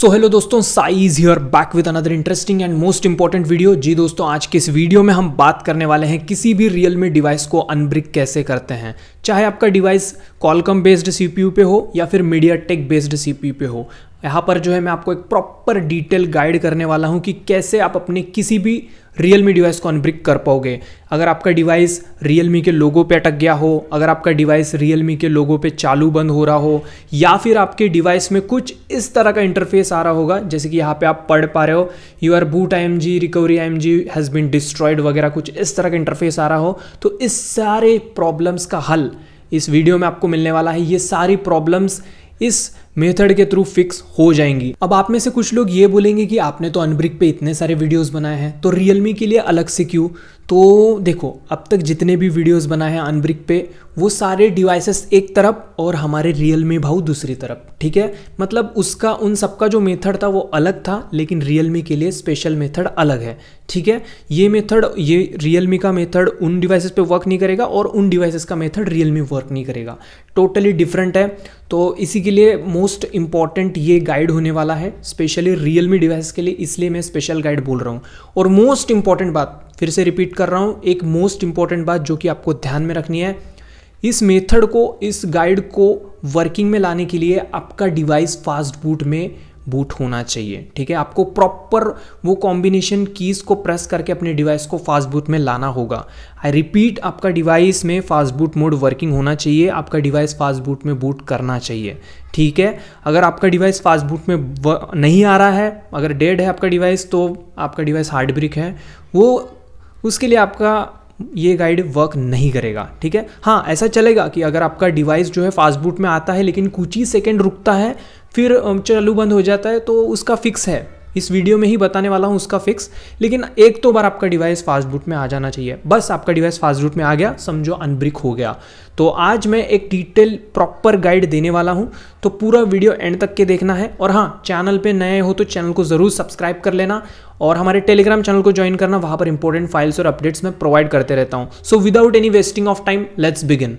सो hello दोस्तों साइज here back with another interesting and most important video जी दोस्तों आज के इस वीडियो में हम बात करने वाले हैं किसी भी रियल मी डिवाइस को अनब्रिक कैसे करते हैं चाहे आपका डिवाइस कॉलकम बेस्ड सीपीयू पे हो या फिर मीडिया टेक बेस्ड सीपीयू पे हो यहाँ पर जो है मैं आपको एक प्रॉपर डिटेल गाइड करने वाला हूँ कि कैसे आप अपने किसी भी रियलमी डिवाइस को अनब्रिक कर पाओगे अगर आपका डिवाइस रियलमी के लोगो पे अटक गया हो अगर आपका डिवाइस रियलमी के लोगो पे चालू बंद हो रहा हो या फिर आपके डिवाइस में कुछ इस तरह का इंटरफेस आ रहा होगा जैसे कि यहाँ पे आप पढ़ पा रहे हो you are boot I M G recovery I M G has been destroyed वगैरह कुछ इस तरह का इंटरफेस आ रहा हो तो इस सारे प्रॉब्लम्स का हल इस वीडियो में आपको मिलने वाला है ये सारी प्रॉब्लम्स इस मेथड के थ्रू फिक्स हो जाएंगी अब आप में से कुछ लोग ये बोलेंगे कि आपने तो अनब्रिक पे इतने सारे वीडियोस बनाए हैं तो रियलमी के लिए अलग से क्यों तो देखो अब तक जितने भी वीडियोस बनाए हैं अनब्रिक पे वो सारे डिवाइसेस एक तरफ और हमारे रियल मी भाव दूसरी तरफ ठीक है मतलब उसका उन सबका जो मेथड था वो अलग था लेकिन रियल मी के लिए स्पेशल मेथड अलग है ठीक है ये मेथड ये रियल मी का मेथड उन डिवाइसेस पे वर्क नहीं करेगा और उन डिवाइसेस का मेथड रियल मी वर्क नहीं करेगा टोटली डिफरेंट है तो इसी के लिए मोस्ट इंपॉर्टेंट ये गाइड होने वाला है स्पेशली रियल मी डिवाइस के लिए इसलिए मैं स्पेशल गाइड बोल रहा हूँ और मोस्ट इंपॉर्टेंट बात फिर से रिपीट कर रहा हूँ एक मोस्ट इंपॉर्टेंट बात जो कि आपको ध्यान में रखनी है इस मेथड को इस गाइड को वर्किंग में लाने के लिए आपका डिवाइस फास्ट बूट में बूट होना चाहिए ठीक है आपको प्रॉपर वो कॉम्बिनेशन कीज़ को प्रेस करके अपने डिवाइस को फास्ट बूट में लाना होगा आई रिपीट आपका डिवाइस में फास्ट बूट मोड वर्किंग होना चाहिए आपका डिवाइस फास्ट बूट में बूट करना चाहिए ठीक है अगर आपका डिवाइस फास्ट बूट में नहीं आ रहा है अगर डेड है आपका डिवाइस तो आपका डिवाइस हार्ड ब्रिक है वो उसके लिए आपका ये गाइड वर्क नहीं करेगा ठीक है हाँ ऐसा चलेगा कि अगर आपका डिवाइस जो है फास्ट बूट में आता है लेकिन कुछ ही सेकेंड रुकता है फिर चालू बंद हो जाता है तो उसका फिक्स है इस वीडियो में ही बताने वाला हूँ उसका फिक्स लेकिन एक तो बार आपका डिवाइस फास्ट बूट में आ जाना चाहिए बस आपका डिवाइस फास्ट बूट में आ गया समझो अनब्रिक हो गया तो आज मैं एक डिटेल प्रॉपर गाइड देने वाला हूँ तो पूरा वीडियो एंड तक के देखना है और हाँ चैनल पर नए हो तो चैनल को ज़रूर सब्सक्राइब कर लेना और हमारे टेलीग्राम चैनल को ज्वाइन करना वहाँ पर इंपॉर्टेंट फाइल्स और अपडेट्स मैं प्रोवाइड करते रहता हूँ so without any wasting of time let's begin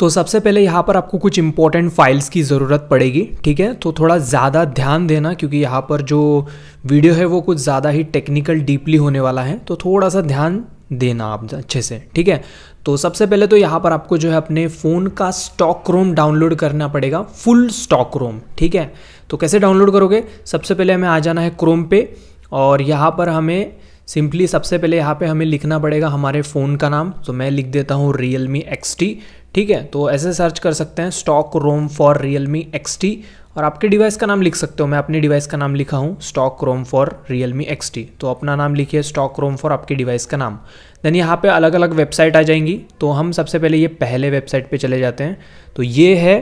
तो सबसे पहले यहाँ पर आपको कुछ इंपॉर्टेंट फाइल्स की ज़रूरत पड़ेगी ठीक है तो थोड़ा ज़्यादा ध्यान देना क्योंकि यहाँ पर जो वीडियो है वो कुछ ज़्यादा ही टेक्निकल डीपली होने वाला है तो थोड़ा सा ध्यान देना आप अच्छे से ठीक है तो सबसे पहले तो यहाँ पर आपको जो है अपने फ़ोन का स्टॉक रोम डाउनलोड करना पड़ेगा फुल स्टॉक रोम ठीक है तो कैसे डाउनलोड करोगे सबसे पहले हमें आ जाना है क्रोम पे और यहाँ पर हमें सिंपली सबसे पहले यहाँ पे हमें लिखना पड़ेगा हमारे फ़ोन का नाम तो मैं लिख देता हूँ रियल मी एक्स टी ठीक है तो ऐसे सर्च कर सकते हैं stock ROM for Realme X T और आपके डिवाइस का नाम लिख सकते हो मैं अपने डिवाइस का नाम लिखा हूँ stock ROM for Realme X T तो अपना नाम लिखिए स्टॉक रोम फॉर आपके डिवाइस का नाम देन यहाँ पे अलग अलग वेबसाइट आ जाएंगी तो हम सबसे पहले ये पहले वेबसाइट पे चले जाते हैं तो ये है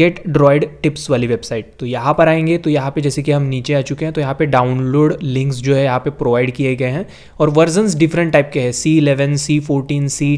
गेट ड्रॉइड टिप्स वाली वेबसाइट तो यहाँ पर आएंगे तो यहाँ पे जैसे कि हम नीचे आ चुके हैं तो यहाँ पे डाउनलोड लिंक्स जो है यहाँ पे प्रोवाइड किए गए हैं और वर्जन्स डिफरेंट टाइप के हैं C eleven C fourteen C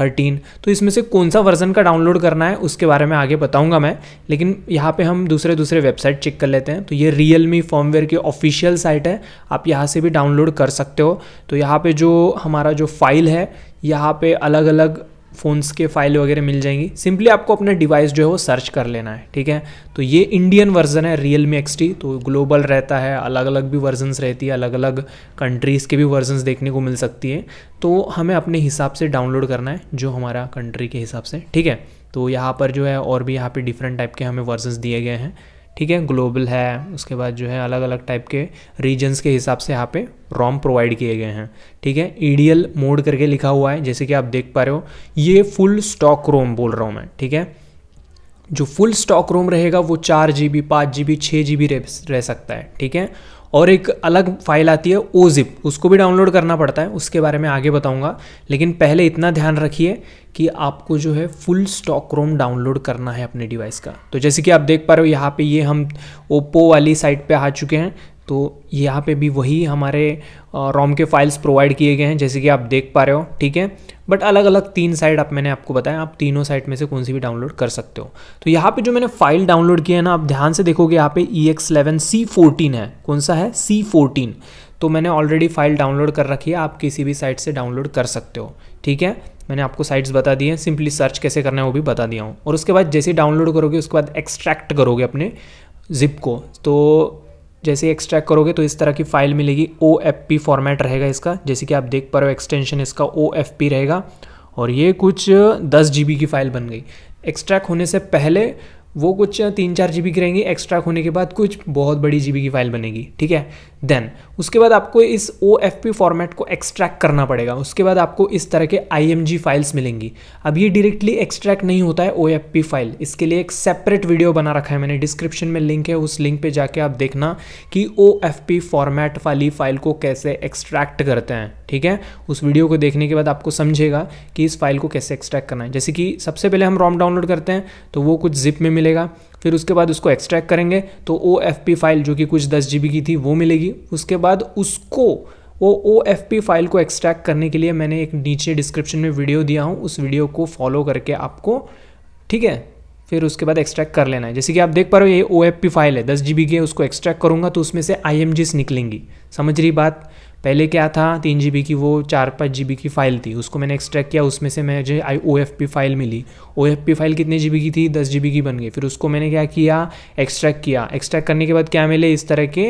thirteen तो इसमें से कौन सा वर्जन का डाउनलोड करना है उसके बारे में आगे बताऊंगा मैं लेकिन यहाँ पे हम दूसरे दूसरे वेबसाइट चेक कर लेते हैं तो ये रियल मी फॉर्मवेयर की ऑफिशियल साइट है आप यहाँ से भी डाउनलोड कर सकते हो तो यहाँ पर जो हमारा जो फाइल है यहाँ पे अलग अलग फ़ोन्स के फाइल वगैरह मिल जाएंगी सिंपली आपको अपना डिवाइस जो है वो सर्च कर लेना है ठीक है तो ये इंडियन वर्जन है रियल मी एक्स तो ग्लोबल रहता है अलग अलग भी वर्जनस रहती है अलग अलग कंट्रीज़ के भी वर्जनस देखने को मिल सकती है तो हमें अपने हिसाब से डाउनलोड करना है जो हमारा कंट्री के हिसाब से ठीक है तो यहाँ पर जो है और भी यहाँ पर डिफरेंट टाइप के हमें वर्जन दिए गए हैं ठीक है ग्लोबल है उसके बाद जो है अलग अलग टाइप के रीजन्स के हिसाब से यहाँ पे रोम प्रोवाइड किए गए हैं ठीक है ईडीएल मोड करके लिखा हुआ है जैसे कि आप देख पा रहे हो ये फुल स्टॉक रोम बोल रहा हूँ मैं ठीक है जो फुल स्टॉक रोम रहेगा वो चार जी बी पाँच जी बी छः जी बी रह सकता है ठीक है और एक अलग फाइल आती है ओजिप उसको भी डाउनलोड करना पड़ता है उसके बारे में आगे बताऊंगा लेकिन पहले इतना ध्यान रखिए कि आपको जो है फुल स्टॉक रोम डाउनलोड करना है अपने डिवाइस का तो जैसे कि आप देख पा रहे हो यहाँ पे ये हम ओप्पो वाली साइट पे आ चुके हैं तो यहाँ पे भी वही हमारे रोम के फाइल्स प्रोवाइड किए गए हैं जैसे कि आप देख पा रहे हो ठीक है बट अलग अलग तीन साइट आप मैंने आपको बताया आप तीनों साइट में से कौन सी भी डाउनलोड कर सकते हो तो यहाँ पे जो मैंने फाइल डाउनलोड किया है ना आप ध्यान से देखोगे यहाँ पे E X eleven C fourteen है कौन सा है सी फोर्टीन तो मैंने ऑलरेडी फाइल डाउनलोड कर रखी है आप किसी भी साइट से डाउनलोड कर सकते हो ठीक है मैंने आपको साइट्स बता दी हैं सिंपली सर्च कैसे करना है वो भी बता दिया हूँ और उसके बाद जैसे डाउनलोड करोगे उसके बाद एक्सट्रैक्ट करोगे अपने जिप को तो जैसे एक्सट्रैक्ट करोगे तो इस तरह की फाइल मिलेगी ओ फॉर्मेट रहेगा इसका जैसे कि आप देख पा रहे हो एक्सटेंशन इसका ओ रहेगा और ये कुछ दस जी की फाइल बन गई एक्सट्रैक्ट होने से पहले वो कुछ तीन चार जी की रहेंगी एक्स्ट्रा होने के बाद कुछ बहुत बड़ी जी की फाइल बनेगी ठीक है देन उसके बाद आपको इस ओ एफ पी फॉर्मेट को एक्सट्रैक्ट करना पड़ेगा उसके बाद आपको इस तरह के आई एम जी फाइल्स मिलेंगी अब ये डायरेक्टली एक्सट्रैक्ट नहीं होता है ओ एफ पी फाइल इसके लिए एक सेपरेट वीडियो बना रखा है मैंने डिस्क्रिप्शन में लिंक है उस लिंक पर जाके आप देखना कि ओ एफ पी फॉर्मेट वाली फाइल को कैसे एक्सट्रैक्ट करते हैं ठीक है उस वीडियो को देखने के बाद आपको समझेगा कि इस फाइल को कैसे एक्सट्रैक्ट करना है जैसे कि सबसे पहले हम रॉम डाउनलोड करते हैं तो वो कुछ जिप में मिले मिलेगा फिर उसके बाद उसको एक्सट्रैक्ट करेंगे तो ओ फाइल जो कि कुछ दस जी की थी वो मिलेगी उसके बाद उसको वो ओ फाइल को एक्सट्रैक्ट करने के लिए मैंने एक नीचे डिस्क्रिप्शन में वीडियो दिया हूँ उस वीडियो को फॉलो करके आपको ठीक है फिर उसके बाद एक्सट्रैक्ट कर लेना है जैसे कि आप देख पा रहे हो ये ओ फाइल है दस जी की है उसको एक्सट्रैक्ट करूँगा तो उसमें से आई निकलेंगी समझ रही बात पहले क्या था तीन जी की वो चार पाँच जी की फ़ाइल थी उसको मैंने एक्सट्रैक्ट किया उसमें से मुझे I O F P file मिली ओ एफ पी फाइल कितने जी की थी दस जी की बन गई फिर उसको मैंने क्या किया एक्सट्रैक्ट किया एक्सट्रैक्ट करने के बाद क्या मिले इस तरह के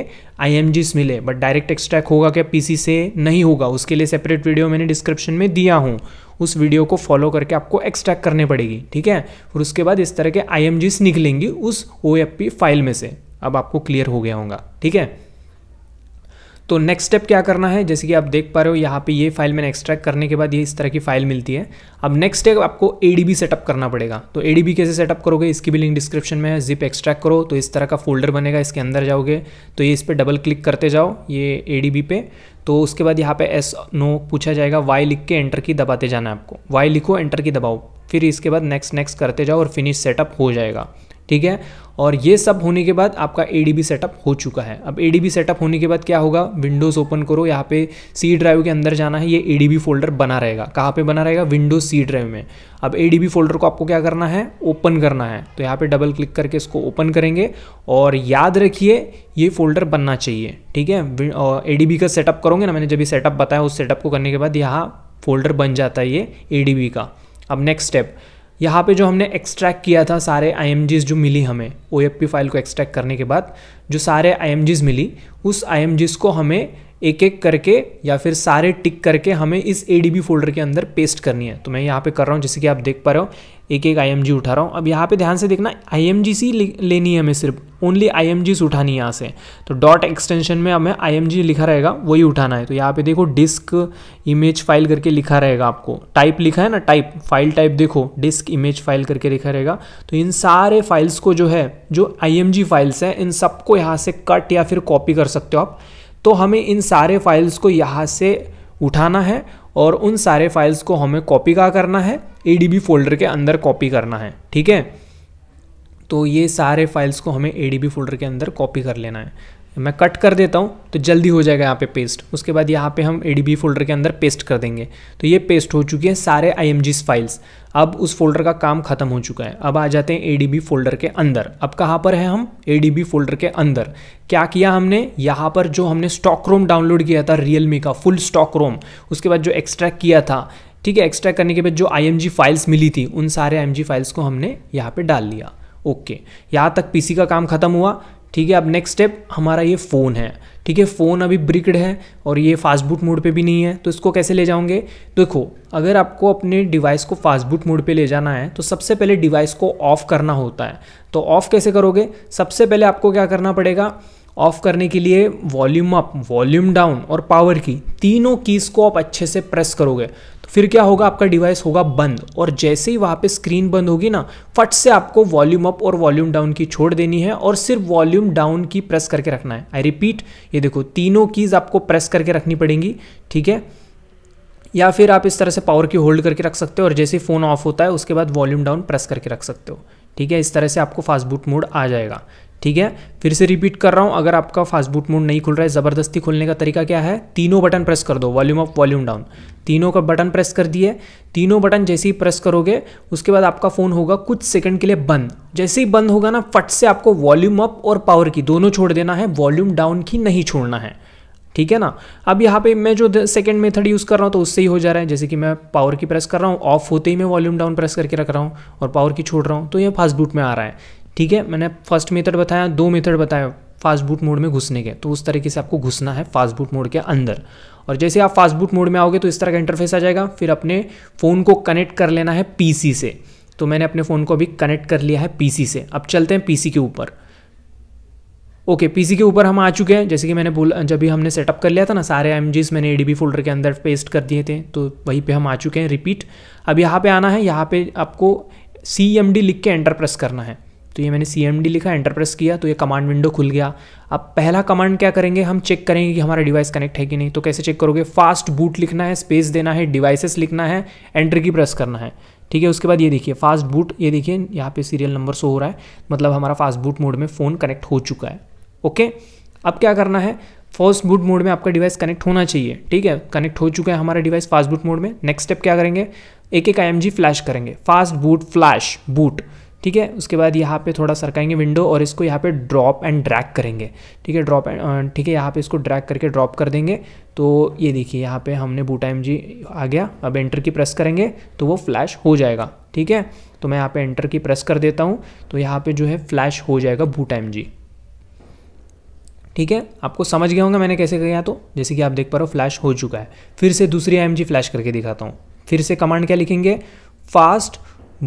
आई मिले बट डायरेक्ट एक्सट्रैक्ट होगा क्या पी से नहीं होगा उसके लिए सेपरेट वीडियो मैंने डिस्क्रिप्शन में दिया हूँ उस वीडियो को फॉलो करके आपको एक्सट्रैक्ट करने पड़ेगी ठीक है फिर उसके बाद इस तरह के आई निकलेंगी उस ओ फाइल में से अब आपको क्लियर हो गया होगा ठीक है तो नेक्स्ट स्टेप क्या करना है जैसे कि आप देख पा रहे हो यहाँ पे ये फाइल मैंने एक्सट्रैक्ट करने के बाद ये इस तरह की फाइल मिलती है अब नेक्स्ट स्टेप आपको ए सेटअप करना पड़ेगा तो ए कैसे सेटअप करोगे इसकी भी लिंक डिस्क्रिप्शन में है जिप एक्सट्रैक्ट करो तो इस तरह का फोल्डर बनेगा इसके अंदर जाओगे तो ये इस पर डबल क्लिक करते जाओ ये ए पे तो उसके बाद यहाँ पे एस नो पूछा जाएगा वाई लिख के एंटर की दबाते जाना है आपको वाई लिखो एंटर की दबाओ फिर इसके बाद नेक्स्ट नेक्स्ट करते जाओ और फिनिश सेटअप हो जाएगा ठीक है और ये सब होने के बाद आपका ए सेटअप हो चुका है अब ए सेटअप होने के बाद क्या होगा विंडोज़ ओपन करो यहाँ पे सी ड्राइव के अंदर जाना है ये ए फोल्डर बना रहेगा कहाँ पे बना रहेगा विंडोज़ सी ड्राइव में अब ए फोल्डर को आपको क्या करना है ओपन करना है तो यहाँ पे डबल क्लिक करके इसको ओपन करेंगे और याद रखिए ये फोल्डर बनना चाहिए ठीक है ए का सेटअप करोगे ना मैंने जब ये सेटअप बताया उस सेटअप को करने के बाद यहाँ फोल्डर बन जाता है ये ए का अब नेक्स्ट स्टेप यहाँ पे जो हमने एक्सट्रैक्ट किया था सारे आई जो मिली हमें ओ फाइल को एक्सट्रैक्ट करने के बाद जो सारे आई मिली उस आई को हमें एक एक करके या फिर सारे टिक करके हमें इस ए फोल्डर के अंदर पेस्ट करनी है तो मैं यहाँ पे कर रहा हूँ जैसे कि आप देख पा रहे हो एक एक आई उठा रहा हूँ अब यहाँ पे ध्यान से देखना आई सी लेनी है हमें सिर्फ ओनली आई एम जीज उठानी यहाँ से तो डॉट एक्सटेंशन में हमें आई एम जी लिखा रहेगा वही उठाना है तो यहाँ पे देखो डिस्क इमेज फाइल करके लिखा रहेगा आपको टाइप लिखा है ना टाइप फाइल टाइप देखो डिस्क इमेज फाइल करके लिखा रहेगा तो इन सारे फाइल्स को जो है जो आई एम जी फाइल्स हैं इन सबको यहाँ से कट या फिर कॉपी कर सकते हो आप तो हमें इन सारे फाइल्स को यहाँ से उठाना है और उन सारे फाइल्स को हमें कॉपी का करना है ए डी बी फोल्डर के अंदर कॉपी करना है ठीक है तो ये सारे फाइल्स को हमें ए फोल्डर के अंदर कॉपी कर लेना है मैं कट कर देता हूँ तो जल्दी हो जाएगा यहाँ पे पेस्ट उसके बाद यहाँ पे हम ए फोल्डर के अंदर पेस्ट कर देंगे तो ये पेस्ट हो चुकी है सारे आई फाइल्स अब उस फोल्डर का काम खत्म हो चुका है अब आ जाते हैं ए फोल्डर के अंदर अब कहाँ पर है हम ए फोल्डर के अंदर क्या किया हमने यहाँ पर जो हमने स्टॉक रोम डाउनलोड किया था मी का फुल स्टॉक रोम उसके बाद जो एक्सट्रैक्ट किया था ठीक है एक्सट्रैक्ट करने के बाद जो आई फाइल्स मिली थी उन सारे आई फाइल्स को हमने यहाँ पर डाल लिया ओके यहाँ तक पीसी का काम ख़त्म हुआ ठीक है अब नेक्स्ट स्टेप हमारा ये फ़ोन है ठीक है फ़ोन अभी ब्रिकड है और ये फास्टबूट मोड पे भी नहीं है तो इसको कैसे ले जाओगे देखो अगर आपको अपने डिवाइस को फास्टबूट मोड पे ले जाना है तो सबसे पहले डिवाइस को ऑफ़ करना होता है तो ऑफ़ कैसे करोगे सबसे पहले आपको क्या करना पड़ेगा ऑफ़ करने के लिए वॉल्यूम अप वॉल्यूम डाउन और पावर की तीनों कीज़ को आप अच्छे से प्रेस करोगे फिर क्या होगा आपका डिवाइस होगा बंद और जैसे ही वहाँ पे स्क्रीन बंद होगी ना फट से आपको वॉल्यूम अप और वॉल्यूम डाउन की छोड़ देनी है और सिर्फ वॉल्यूम डाउन की प्रेस करके रखना है आई रिपीट ये देखो तीनों कीज़ आपको प्रेस करके रखनी पड़ेंगी ठीक है या फिर आप इस तरह से पावर की होल्ड करके रख सकते हो और जैसे फ़ोन ऑफ होता है उसके बाद वॉल्यूम डाउन प्रेस करके रख सकते हो ठीक है इस तरह से आपको फास्ट बूट मोड आ जाएगा ठीक है फिर से रिपीट कर रहा हूँ अगर आपका फास्टबूट मोड नहीं खुल रहा है ज़बरदस्ती खोलने का तरीका क्या है तीनों बटन प्रेस कर दो वॉल्यूम अप वॉल्यूम डाउन तीनों का बटन प्रेस कर दिए तीनों बटन जैसे ही प्रेस करोगे उसके बाद आपका फ़ोन होगा कुछ सेकंड के लिए बंद जैसे ही बंद होगा ना फट से आपको वॉल्यूम अप और पावर की दोनों छोड़ देना है वॉल्यूम डाउन की नहीं छोड़ना है ठीक है ना अब यहाँ पे मैं जो सेकंड मेथड यूज़ कर रहा हूँ तो उससे ही हो जा रहा है जैसे कि मैं पावर की प्रेस कर रहा हूँ ऑफ होते ही मैं वॉल्यूम डाउन प्रेस करके रख रहा हूँ और पावर की छोड़ रहा हूँ तो ये फास्ट बूट में आ रहा है ठीक है मैंने फर्स्ट मेथड बताया दो मेथड बताया फास्ट बूट मोड में घुसने के तो उस तरीके से आपको घुसना है फास्ट बूट मोड के अंदर और जैसे आप फास्ट बूट मोड में आओगे तो इस तरह का इंटरफेस आ जाएगा फिर अपने फ़ोन को कनेक्ट कर लेना है पीसी से तो मैंने अपने फ़ोन को अभी कनेक्ट कर लिया है पीसी से अब चलते हैं पीसी के ऊपर ओके पीसी के ऊपर हम आ चुके हैं जैसे कि मैंने बोला जब भी हमने सेटअप कर लिया था ना सारे एम मैंने ए फोल्डर के अंदर पेस्ट कर दिए थे तो वहीं पर हम आ चुके हैं रिपीट अब यहाँ पर आना है यहाँ पर आपको सी एम डी लिख के एंटर प्रेस करना है तो ये मैंने सी एम डी लिखा एंटर प्रेस किया तो ये कमांड विंडो खुल गया अब पहला कमांड क्या करेंगे हम चेक करेंगे कि हमारा डिवाइस कनेक्ट है कि नहीं तो कैसे चेक करोगे फास्ट बूट लिखना है स्पेस देना है डिवाइसेस लिखना है एंटर की प्रेस करना है ठीक है उसके बाद ये देखिए फास्ट बूट ये देखिए यहाँ पे सीरियल नंबर शो हो रहा है मतलब हमारा फास्ट बूट मोड में फ़ोन कनेक्ट हो चुका है ओके अब क्या करना है फर्स्ट बूट मोड में आपका डिवाइस कनेक्ट होना चाहिए ठीक है कनेक्ट हो चुका है हमारा डिवाइस फास्ट बूट मोड में नेक्स्ट स्टेप क्या करेंगे एक एक आई फ्लैश करेंगे फास्ट बूट फ्लैश बूट ठीक है उसके बाद यहाँ पे थोड़ा सरकाएंगे विंडो और इसको यहाँ पे ड्रॉप एंड ड्रैग करेंगे ठीक है ड्रॉप एंड ठीक है यहाँ पे इसको ड्रैग करके ड्रॉप कर देंगे तो ये देखिए यहाँ पे हमने बूटा एम जी आ गया अब एंटर की प्रेस करेंगे तो वो फ्लैश हो जाएगा ठीक है तो मैं यहाँ पे एंटर की प्रेस कर देता हूँ तो यहाँ पर जो है फ्लैश हो जाएगा बूटा एम जी ठीक है आपको समझ गया होंगे मैंने कैसे किया तो जैसे कि आप देख पा रहे हो फ्लैश हो चुका है फिर से दूसरी आई फ्लैश करके दिखाता हूँ फिर से कमांड क्या लिखेंगे फास्ट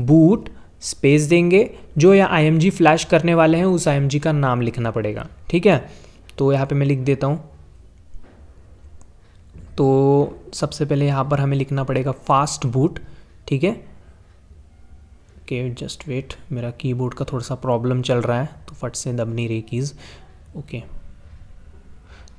बूट स्पेस देंगे जो या आई फ्लैश करने वाले हैं उस आई का नाम लिखना पड़ेगा ठीक है तो यहाँ पे मैं लिख देता हूँ तो सबसे पहले यहाँ पर हमें लिखना पड़ेगा फास्ट बूट ठीक है के जस्ट वेट मेरा कीबोर्ड का थोड़ा सा प्रॉब्लम चल रहा है तो फट से दब नहीं रही कीज़ ओके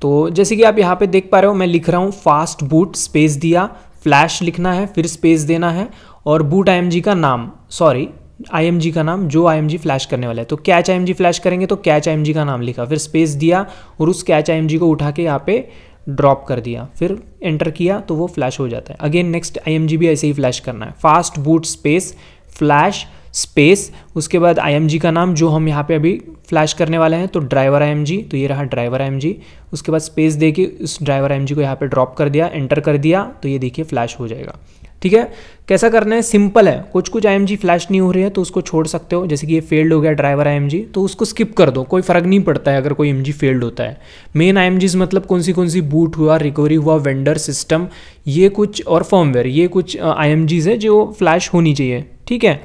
तो जैसे कि आप यहाँ पे देख पा रहे हो मैं लिख रहा हूँ फास्ट बूट स्पेस दिया फ्लैश लिखना है फिर स्पेस देना है और बूट आई का नाम सॉरी आई का नाम जो आई फ्लैश करने वाला है तो कैच आई फ्लैश करेंगे तो कैच आई का नाम लिखा फिर स्पेस दिया और उस कैच आई को उठा के यहाँ पे ड्रॉप कर दिया फिर एंटर किया तो वो फ्लैश हो जाता है अगेन नेक्स्ट आई भी ऐसे ही फ्लैश करना है fast boot space flash space उसके बाद आई का नाम जो हम यहाँ पे अभी फ्लैश करने वाले हैं तो ड्राइवर आई तो ये रहा ड्राइवर आई उसके बाद स्पेस दे के उस ड्राइवर आई को यहाँ पे ड्रॉप कर दिया एंटर कर दिया तो ये देखिए फ्लैश हो जाएगा ठीक है कैसा करना है सिंपल है कुछ कुछ आई फ्लैश नहीं हो रही है तो उसको छोड़ सकते हो जैसे कि ये फेल्ड हो गया ड्राइवर आई तो उसको स्किप कर दो कोई फर्क नहीं पड़ता है अगर कोई एम फेल्ड होता है मेन आई मतलब कौन सी कौन सी बूट हुआ रिकवरी हुआ वेंडर सिस्टम ये कुछ और फॉर्मवेयर ये कुछ आई है जो फ्लैश होनी चाहिए ठीक है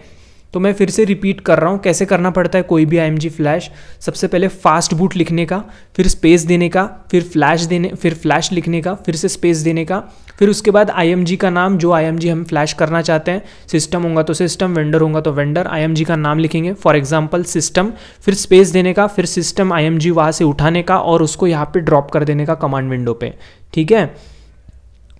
तो मैं फिर से रिपीट कर रहा हूँ कैसे करना पड़ता है कोई भी आई एम जी फ्लैश सबसे पहले फास्ट बूट लिखने का फिर स्पेस देने का फिर फ्लैश देने फिर फ्लैश लिखने का फिर से स्पेस देने का फिर उसके बाद आई एम जी का नाम जो आई एम जी हम फ्लैश करना चाहते हैं सिस्टम होगा तो सिस्टम वेंडर होगा तो वेंडर आई एम जी का नाम लिखेंगे फॉर एग्जाम्पल सिस्टम फिर स्पेस देने का फिर सिस्टम आई एम जी वहाँ से उठाने का और उसको यहाँ पर ड्रॉप कर देने का कमांड विंडो पर ठीक है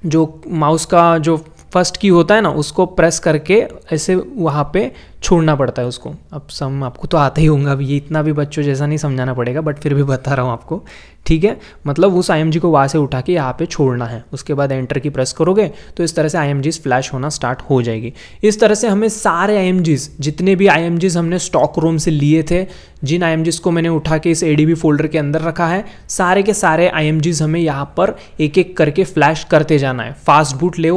जो माउस का जो फर्स्ट की होता है ना उसको प्रेस करके ऐसे वहाँ पे छोड़ना पड़ता है उसको अब सम आपको तो आता ही होगा अभी ये इतना भी बच्चों जैसा नहीं समझाना पड़ेगा बट फिर भी बता रहा हूँ आपको ठीक है मतलब उस आई को वहाँ से उठा के यहाँ पे छोड़ना है उसके बाद एंटर की प्रेस करोगे तो इस तरह से आई फ्लैश होना स्टार्ट हो जाएगी इस तरह से हमें सारे आई जितने भी आई हमने स्टॉक रूम से लिए थे जिन आई को मैंने उठा के इस ए फोल्डर के अंदर रखा है सारे के सारे आई हमें यहाँ पर एक एक करके फ्लैश करते जाना है फास्ट बूट ले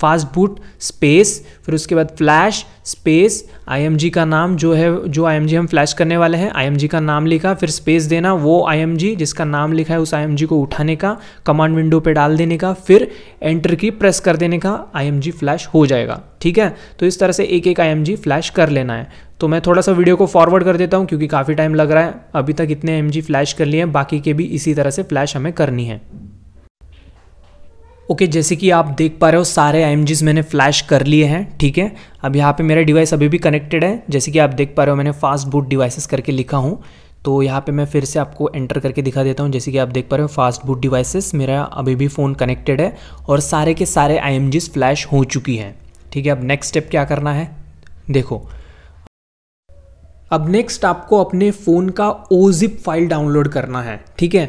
फास्ट बूट स्पेस फिर उसके बाद फ्लैश स्पेस आई का नाम जो है जो आई हम फ्लैश करने वाले हैं आई का नाम लिखा फिर स्पेस देना वो आई जिसका नाम लिखा है उस आई को उठाने का कमांड विंडो पे डाल देने का फिर एंटर की प्रेस कर देने का आई फ्लैश हो जाएगा ठीक है तो इस तरह से एक एक आई फ्लैश कर लेना है तो मैं थोड़ा सा वीडियो को फॉरवर्ड कर देता हूँ क्योंकि काफ़ी टाइम लग रहा है अभी तक इतने एम फ्लैश कर लिए हैं बाकी के भी इसी तरह से फ्लैश हमें करनी है ओके okay, जैसे कि आप देख पा रहे हो सारे आई मैंने फ्लैश कर लिए हैं ठीक है अब यहाँ पे मेरा डिवाइस अभी भी कनेक्टेड है जैसे कि आप देख पा रहे हो मैंने फास्ट बूट डिवाइसेस करके लिखा हूँ तो यहाँ पे मैं फिर से आपको एंटर करके दिखा देता हूँ जैसे कि आप देख पा रहे हो फास्ट बूट डिवाइसेस मेरा अभी भी फ़ोन कनेक्टेड है और सारे के सारे आई फ्लैश हो चुकी हैं ठीक है अब नेक्स्ट स्टेप क्या करना है देखो अब नेक्स्ट आपको अपने फ़ोन का ओजिप फाइल डाउनलोड करना है ठीक है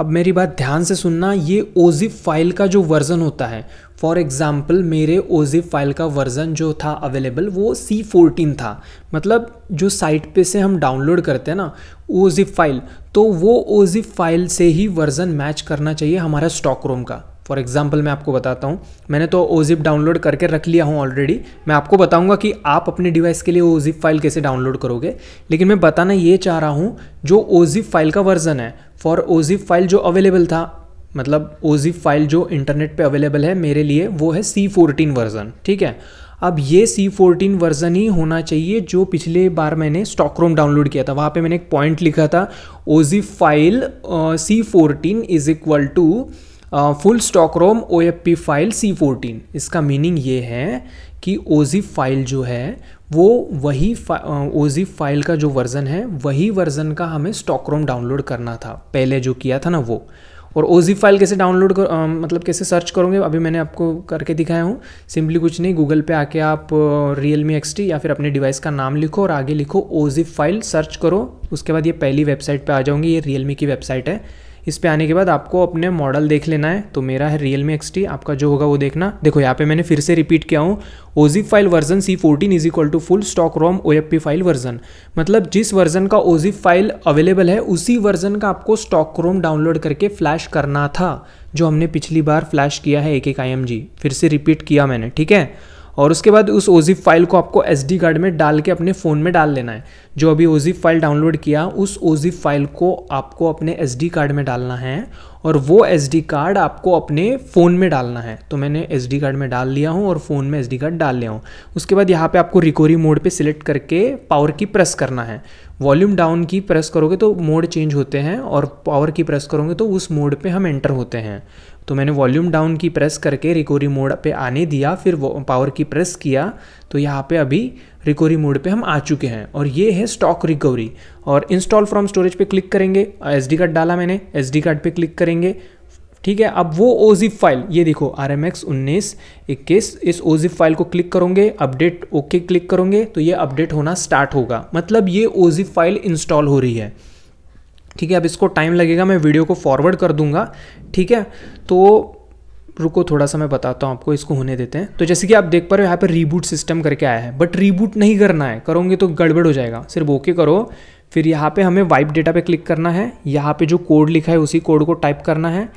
अब मेरी बात ध्यान से सुनना ये ओजिप फाइल का जो वर्ज़न होता है फॉर एग्ज़ाम्पल मेरे ओजिप फाइल का वर्ज़न जो था अवेलेबल वो सी फोर्टीन था मतलब जो साइट पे से हम डाउनलोड करते हैं ना ओजिप फाइल तो वो ओजिप फाइल से ही वर्ज़न मैच करना चाहिए हमारा स्टॉक रूम का फॉर एग्जाम्पल मैं आपको बताता हूँ मैंने तो ओजिप डाउनलोड करके रख लिया हूँ ऑलरेडी मैं आपको बताऊँगा कि आप अपने डिवाइस के लिए ओजिप फाइल कैसे डाउनलोड करोगे लेकिन मैं बताना ये चाह रहा हूँ जो ओजिप फाइल का वर्जन है फॉर ओजिप फाइल जो अवेलेबल था मतलब ओजिप फाइल जो इंटरनेट पे अवेलेबल है मेरे लिए वो है सी फोर्टीन वर्जन ठीक है अब ये सी फोर्टीन वर्जन ही होना चाहिए जो पिछले बार मैंने स्टॉकरोम डाउनलोड किया था वहाँ पे मैंने एक पॉइंट लिखा था ozip file C fourteen is equal to full ROM O F P file C fourteen इसका मीनिंग ये है कि ओजी फाइल जो है वो वही ओजी फाइल का जो वर्ज़न है वही वर्ज़न का हमें स्टॉक रोम डाउनलोड करना था पहले जो किया था ना वो और ओजी फाइल कैसे डाउनलोड कर मतलब कैसे सर्च करोगे अभी मैंने आपको करके दिखाया हूँ सिंपली कुछ नहीं गूगल पे आके आप रियल मी एक्स या फिर अपने डिवाइस का नाम लिखो और आगे लिखो ओजी फाइल सर्च करो उसके बाद ये पहली वेबसाइट पे आ जाऊँगी ये रियल मी की वेबसाइट है इस पे आने के बाद आपको अपने मॉडल देख लेना है तो मेरा है रियल मी एक्स टी आपका जो होगा वो देखना देखो यहाँ पे मैंने फिर से रिपीट किया हूँ ozip file version C fourteen is equal to full stock ROM O F P file version मतलब जिस वर्जन का ओजिप फाइल अवेलेबल है उसी वर्जन का आपको स्टॉक रोम डाउनलोड करके फ्लैश करना था जो हमने पिछली बार फ्लैश किया है एक एक आई फिर से रिपीट किया मैंने ठीक है और उसके बाद उस ओजिप फाइल को आपको एस कार्ड में डाल के अपने फ़ोन में डाल लेना है जो अभी ओजिप फाइल डाउनलोड किया उस ओजिप फाइल को आपको अपने एस कार्ड में डालना है और वो एस कार्ड आपको अपने फ़ोन में डालना है तो मैंने एस कार्ड में डाल लिया हूँ और फ़ोन में एस कार्ड डाल लिया हूँ उसके बाद यहाँ पर आपको रिकोरी मोड पर सिलेक्ट करके पावर की प्रेस करना है वॉल्यूम डाउन की प्रेस करोगे तो मोड चेंज होते हैं और पावर की प्रेस करोगे तो उस मोड पर हम एंटर होते हैं तो मैंने वॉल्यूम डाउन की प्रेस करके रिकोरी मोड पे आने दिया फिर पावर की प्रेस किया तो यहाँ पे अभी रिकोरी मोड पे हम आ चुके हैं और ये है स्टॉक रिकवरी और इंस्टॉल फ्रॉम स्टोरेज पे क्लिक करेंगे एस कार्ड डाला मैंने एस कार्ड पे क्लिक करेंगे ठीक है अब वो ओजिप फाइल ये देखो आर एम एक्स उन्नीस इक्कीस इस ओजिप फाइल को क्लिक करोगे अपडेट ओके क्लिक करोगे तो ये अपडेट होना स्टार्ट होगा मतलब ये ओजिप फाइल इंस्टॉल हो रही है ठीक है अब इसको टाइम लगेगा मैं वीडियो को फॉरवर्ड कर दूंगा ठीक है तो रुको थोड़ा सा मैं बताता हूँ आपको इसको होने देते हैं तो जैसे कि आप देख पा रहे हो यहाँ पर रीबूट सिस्टम करके आया है बट रीबूट नहीं करना है करोगे तो गड़बड़ हो जाएगा सिर्फ ओके करो फिर यहाँ पे हमें वाइप डेटा पे क्लिक करना है यहाँ पे जो कोड लिखा है उसी कोड को टाइप करना है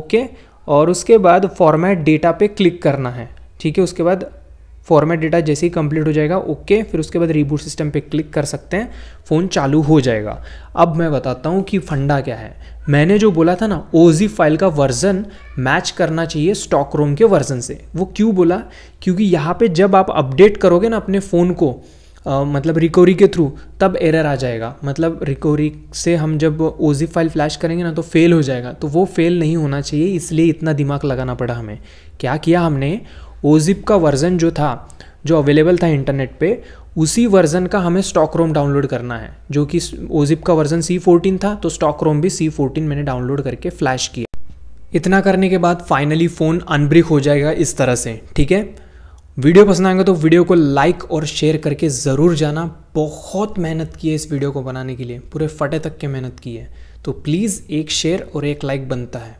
ओके और उसके बाद फॉर्मेट डेटा पे क्लिक करना है ठीक है उसके बाद फॉर्मेट डेटा जैसे ही कंप्लीट हो जाएगा ओके फिर उसके बाद रिबूट सिस्टम पे क्लिक कर सकते हैं फ़ोन चालू हो जाएगा अब मैं बताता हूँ कि फंडा क्या है मैंने जो बोला था ना ओजी फाइल का वर्जन मैच करना चाहिए स्टॉक रोम के वर्जन से वो क्यों बोला क्योंकि यहाँ पे जब आप अपडेट करोगे ना अपने फ़ोन को Uh, मतलब रिकवरी के थ्रू तब एरर आ जाएगा मतलब रिकवरी से हम जब ओ फाइल फ्लैश करेंगे ना तो फेल हो जाएगा तो वो फेल नहीं होना चाहिए इसलिए इतना दिमाग लगाना पड़ा हमें क्या किया हमने ओजिप का वर्ज़न जो था जो अवेलेबल था इंटरनेट पे उसी वर्ज़न का हमें स्टॉक रोम डाउनलोड करना है जो कि ओजिप का वर्ज़न सी फोर्टीन था तो स्टॉक रोम भी सी फोर्टीन मैंने डाउनलोड करके फ्लैश किया इतना करने के बाद फाइनली फ़ोन अनब्रिक हो जाएगा इस तरह से ठीक है वीडियो पसंद आएगा तो वीडियो को लाइक और शेयर करके ज़रूर जाना बहुत मेहनत की है इस वीडियो को बनाने के लिए पूरे फटे तक के मेहनत की है तो प्लीज़ एक शेयर और एक लाइक बनता है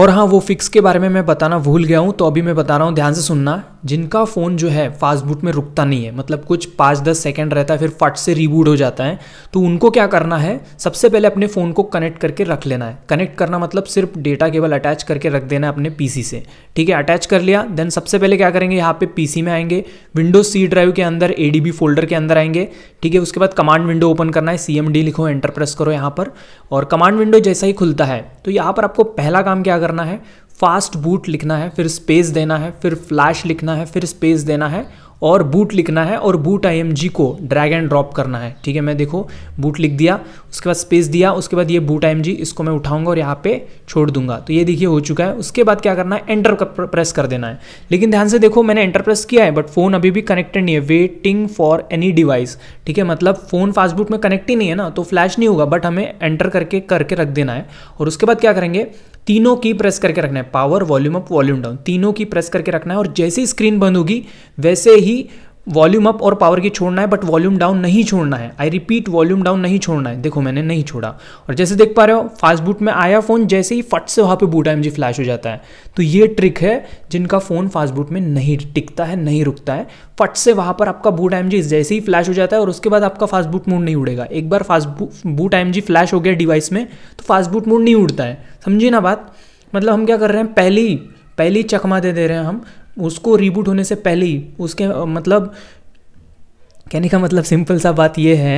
और हाँ वो फिक्स के बारे में मैं बताना भूल गया हूँ तो अभी मैं बता रहा हूँ ध्यान से सुनना जिनका फ़ोन जो है बूट में रुकता नहीं है मतलब कुछ पाँच दस सेकेंड रहता है फिर फट से रिबूट हो जाता है तो उनको क्या करना है सबसे पहले अपने फ़ोन को कनेक्ट करके रख लेना है कनेक्ट करना मतलब सिर्फ डेटा केबल अटैच करके रख देना है अपने पी से ठीक है अटैच कर लिया देन सबसे पहले क्या करेंगे यहाँ पे पी में आएंगे विंडो सी ड्राइव के अंदर ए फोल्डर के अंदर आएंगे ठीक है उसके बाद कमांड विंडो ओपन करना है सी लिखो एंटर प्रेस करो यहाँ पर और कमांड विंडो जैसा ही खुलता है तो यहाँ पर आपको पहला काम क्या करना है फास्ट बूट लिखना है फिर स्पेस देना है फिर फ्लैश लिखना है फिर स्पेस देना है और बूट लिखना है और बूट आई को ड्रैग एंड ड्रॉप करना है ठीक है मैं देखो बूट लिख दिया उसके बाद स्पेस दिया उसके बाद ये बूट आई इसको मैं उठाऊंगा और यहाँ पे छोड़ दूंगा तो ये देखिए हो चुका है उसके बाद क्या करना है एंटर प्रेस कर देना है लेकिन ध्यान से देखो मैंने एंटर प्रेस किया है बट फोन अभी भी कनेक्टेड नहीं है वेटिंग फॉर एनी डिवाइस ठीक है मतलब फोन फास्ट बूट में कनेक्ट ही नहीं है ना तो फ्लैश नहीं होगा बट हमें एंटर करके करके रख देना है और उसके बाद क्या करेंगे तीनों की प्रेस करके रखना है power volume up volume down तीनों की प्रेस करके रखना है और जैसे ही स्क्रीन बंद होगी वैसे ही वॉल्यूम अप और पावर की छोड़ना है बट वॉल्यूम डाउन नहीं छोड़ना है आई रिपीट वॉल्यूम डाउन नहीं छोड़ना है देखो मैंने नहीं छोड़ा और जैसे देख पा रहे हो फास्ट बूट में आया फ़ोन जैसे ही फट से वहाँ पे बूट आई फ्लैश हो जाता है तो ये ट्रिक है जिनका फ़ोन फास्ट बूट में नहीं टिकता है नहीं रुकता है फट से वहाँ पर आपका बूट आई जैसे ही फ्लैश हो जाता है और उसके बाद आपका फास्ट बूट मूड नहीं उड़ेगा एक बार फास्ट बूट आई फ्लैश हो गया डिवाइस में तो फास्ट बूट मूड नहीं उड़ता है समझिए ना बात मतलब हम क्या कर रहे हैं पहली पहली चकमा दे दे रहे हैं हम उसको रिबूट होने से पहले ही उसके मतलब कहने का मतलब सिंपल सा बात यह है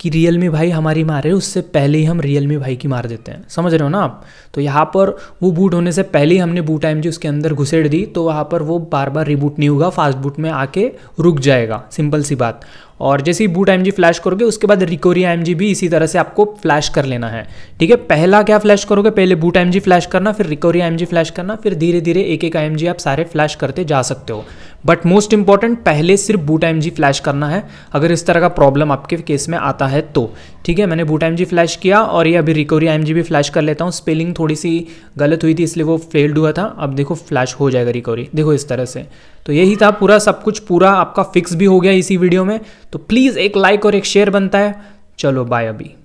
कि रियल मी भाई हमारी मार है उससे पहले ही हम रियल मी भाई की मार देते हैं समझ रहे हो ना आप तो यहाँ पर वो बूट होने से पहले ही हमने बूट आइम जी उसके अंदर घुसेड़ दी तो वहाँ पर वो बार बार रिबूट नहीं होगा फास्ट बूट में आके रुक जाएगा सिंपल सी बात और जैसे ही बूट आई फ्लैश करोगे उसके बाद रिकोरी आई भी इसी तरह से आपको फ्लैश कर लेना है ठीक है पहला क्या फ्लैश करोगे पहले बूट आई फ्लैश करना फिर रिकोरी आई फ्लैश करना फिर धीरे धीरे एक एक आई आप सारे फ्लैश करते जा सकते हो बट मोस्ट इंपॉर्टेंट पहले सिर्फ बूट एम फ्लैश करना है अगर इस तरह का प्रॉब्लम आपके केस में आता है तो ठीक है मैंने बूट एम फ्लैश किया और ये अभी रिकवरी एम भी फ्लैश कर लेता हूँ स्पेलिंग थोड़ी सी गलत हुई थी इसलिए वो फेल्ड हुआ था अब देखो फ्लैश हो जाएगा रिकवरी देखो इस तरह से तो यही था पूरा सब कुछ पूरा आपका फिक्स भी हो गया इसी वीडियो में तो प्लीज़ एक लाइक और एक शेयर बनता है चलो बाय अभी